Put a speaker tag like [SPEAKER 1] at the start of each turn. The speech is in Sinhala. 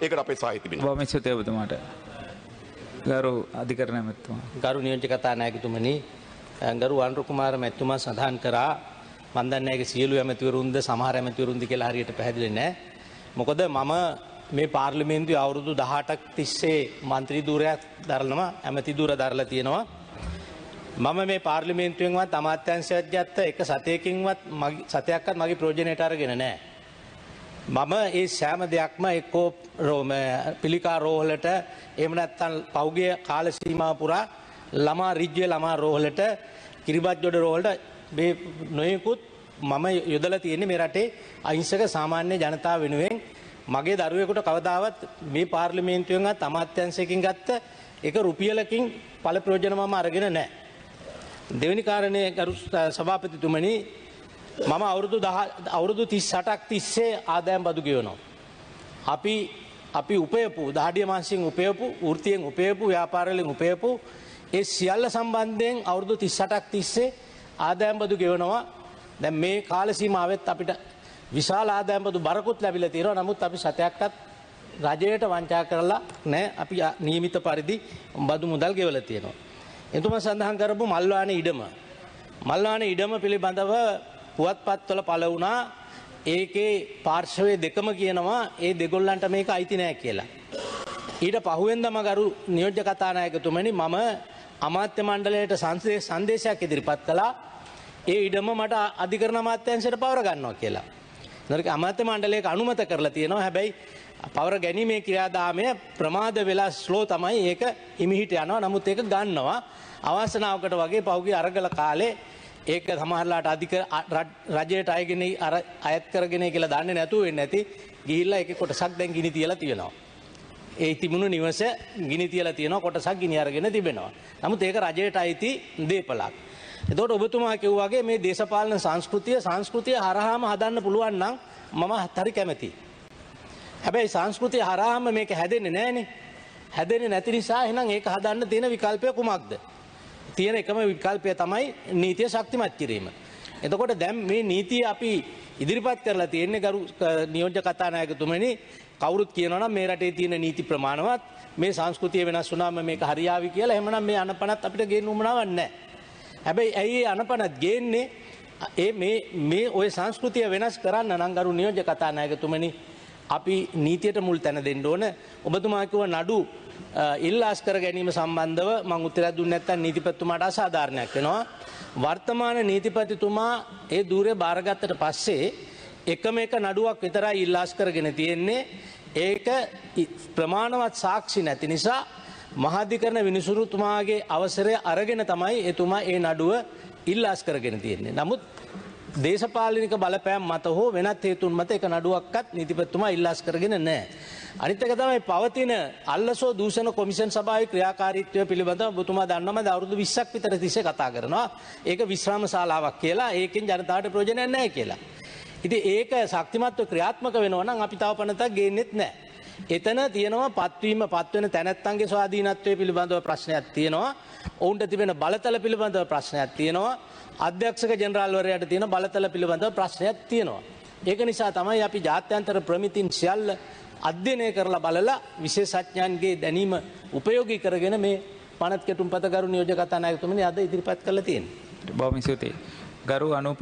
[SPEAKER 1] ඒකට අපේ සාහිත්‍ය බිඳ. බොහොම ස්තුතියි ඔබතුමාට. ගරු අධිකරණ මැතිතුමා. ගරු නියෝජ්‍ය කතානායකතුමනි ගරු අනුර කුමාර මැතිතුමා සඳහන් කරා මම දන්නේ නැහැ සියලු ඇමතිවරුන්ද සමහර ඇමතිවරුන්ද කියලා හරියට පැහැදිලි නැහැ. මොකද මම මේ පාර්ලිමේන්තුවේ අවුරුදු 18ක් තිස්සේ മന്ത്രി ධූරයක් දරනවා ඇමති ධූර දරලා තියෙනවා. මම මේ පාර්ලිමේන්තුවෙන්වත් අමාත්‍යංශයත් ගත්ත එක සතයකින්වත් සතයක්වත් මගේ ප්‍රයෝජනයට අරගෙන නැහැ. මම ඒ සෑම දෙයක්ම එක්කෝ රෝම පිළිකා රෝහලට එහෙම නැත්නම් පෞගේ කාල සීමාව පුරා ළමා රිජ්වේ ළමා රෝහලට කිරිබත්ජොඩ රෝහලට මේ නොයෙකුත් මම යොදලා තියෙන්නේ මේ රටේ අහිංසක සාමාන්‍ය ජනතාව වෙනුවෙන් මගේ දරුවෙකුට කවදාවත් මේ පාර්ලිමේන්තුවෙන්වත් අමාත්‍යංශයකින් ගත්ත එක රුපියලකින් ඵල ප්‍රයෝජන මම අරගෙන නැහැ. දෙවෙනි කාරණේ ගරු සභාපතිතුමනි මම අවුරුදු අවුරුදු තිස් සටක් තිස්සේ ආදෑම් බදු ගියනවා. අපි අපි උපයපු දාඩිය මාන්සිෙන් උපයපු ෘතියෙන් උපයපු ව්‍යාපාරලින් උපයපු ඒ සියල්ල සම්බන්ධයෙන් අවුරුදු තිස් සටක් තිස්සේ ආදෑම්බදු ගෙවනවා දැ මේ කාලසීමාවත් අපිට විශාල ආදෑම්බදු බරකුත් ලැබිල තිරව නමුත් අපි සතයක්කත් රජයට වංචා කරලා නෑ අපි නියමිත පරිදි බදු මුදල් ගෙවල තියෙනවා. එතුම සඳහන් කරපු මල්වාන ඉඩම. මල්වාන ඉඩම පිළිබඳව පුවත්පත්වල පළ වුණා ඒකේ පාර්ශවයේ දෙකම කියනවා ඒ දෙගොල්ලන්ට මේක අයිති නෑ කියලා. ඊට පහුවෙන් දම ගරු නියෝජ්‍ය කතානායකතුමනි මම අමාත්‍ය මණ්ඩලයට සංසේ සංදේශයක් ඉදිරිපත් කළා ඒ ඉඩම මට අධිකරණ අමාත්‍යංශයට පවර ගන්නවා කියලා. නරක අමාත්‍ය මණ්ඩලයක අනුමත කරලා තියෙනවා හැබැයි පවර ගැනීමේ ක්‍රියාදාමය ප්‍රමාද වෙලා ස්ලෝ තමයි ඒක හිමිහිට යනවා නමුත් ඒක ගන්නවා. අවාසනාවකට වගේ පහුගිය අරගල කාලේ ඒක සමහරලාට අධික රජයට අයගෙන අර අයත් කරගෙන කියලා දන්න නැතුව වෙන්න ඇති ගිහිල්ලා එක කොටසක් දැන් ගිනි තියලා තියෙනවා. ඒ තිබුණු නිවස ගිනි තියලා තියෙනවා කොටසක් ගිනි අරගෙන තිබෙනවා. නමුත් ඒක රජයට අයිති දේපලක්. එතකොට ඔබතුමා කිව්වාගේ මේ දේශපාලන සංස්කෘතිය සංස්කෘතිය හරහාම හදන්න පුළුවන් නම් මම හරි කැමතියි. හැබැයි සංස්කෘතිය හරහාම මේක හැදෙන්නේ නැහනේ. හැදෙන්නේ නැති නිසා එහෙනම් ඒක හදන්න තියෙන විකල්පය කුමක්ද? තියෙන එකම විකල්පය තමයි නීතිය ශක්තිමත් කිරීම. එතකොට දැන් මේ නීතිය අපි ඉදිරිපත් කරලා තියෙන්නේ ගරු නියෝජ්‍ය කතානායකතුමනි කවුරුත් කියනවනම් මේ රටේ තියෙන නීති ප්‍රමාණවත් මේ සංස්කෘතිය වෙනස් වුණාම මේක හරියාවි කියලා එහෙමනම් මේ අනපනත් අපිට ගේන්න උමනාවක් නැහැ. හැබැයි ඇයි ඒ අනපනත් ගේන්නේ? ඒ මේ මේ ওই සංස්කෘතිය වෙනස් කරන්න නම් ගරු නියෝජ්‍ය කතානායකතුමනි අපි නීතියට මුල් තැන දෙන්න ඕන. ඔබතුමා කිව්ව නඩු ඉල්ලාස් කර ගැනීම සම්බන්ධව මං උත්තරයක් දුන්නේ නැත්නම් නීතිපතිතුමාට අසාධාරණයක් වෙනවා. වර්තමාන නීතිපතිතුමා ඒ ධූරය බාරගත්තට පස්සේ එකම එක නඩුවක් විතරයි ඉල්ලාස් කරගෙන තියෙන්නේ. ඒක ප්‍රමාණවත් සාක්ෂි නැති නිසා මහාධිකරණ විනිසුරුතුමාගේ අවසරය අරගෙන තමයි එතුමා ඒ නඩුව ඉල්ලාස් කරගෙන තියෙන්නේ. නමුත් දේශපාලනික බලපෑම් මත හෝ වෙනත් හේතුන් මත එක නඩුවක්වත් නීතිපතිතුමා ඉල්ලාස් කරගෙන නැහැ. අනිත් එක තමයි පවතින අල්ලසෝ දූෂණ කොමිෂන් සභාවේ ක්‍රියාකාරීත්වය පිළිබඳව ඔබතුමා දන්නවම අවුරුදු 20ක් විතර තිස්සේ කතා කරනවා. ඒක විශ්‍රාම ශාලාවක් කියලා ඒකෙන් ජනතාවට ප්‍රයෝජනයක් නැහැ කියලා. ඉතින් ඒක ශක්තිමත්ව ක්‍රියාත්මක වෙනවා නම් අපි තව පනතක් ගේන්නෙත් නැහැ. එතන තියෙනවා පත්වීම පත්වෙන තැනැත්තන්ගේ ස්වාධීනත්වය පිළිබඳව ප්‍රශ්නයක් තියෙනවා. ඔවුන්ට තිබෙන බලතල පිළිබඳව ප්‍රශ්නයක් තියෙනවා. අධ්‍යක්ෂක ජනරාල්වරයට තියෙන බලතල පිළිබඳව ප්‍රශ්නයක් තියෙනවා. ඒක නිසා තමයි අපි ජාත්‍යන්තර ප්‍රමිතින් සියල්ල අධ්‍යයනය කරලා බලලා විශේෂඥයන්ගේ දැනීම උපයෝගී කරගෙන මේ පනත් කෙටුම් පතගරු නියෝජ කතා නායකතුමනි අද ඉදිරිපත් කරලා තියෙනවා. බොහොම ස්තුතියි. ගරු අනූප